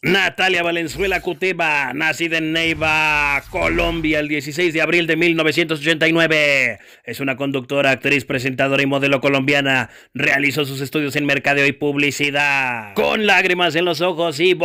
Natalia Valenzuela Cutiba, nacida en Neiva, Colombia, el 16 de abril de 1989. Es una conductora, actriz, presentadora y modelo colombiana. Realizó sus estudios en mercadeo y publicidad. Con lágrimas en los ojos y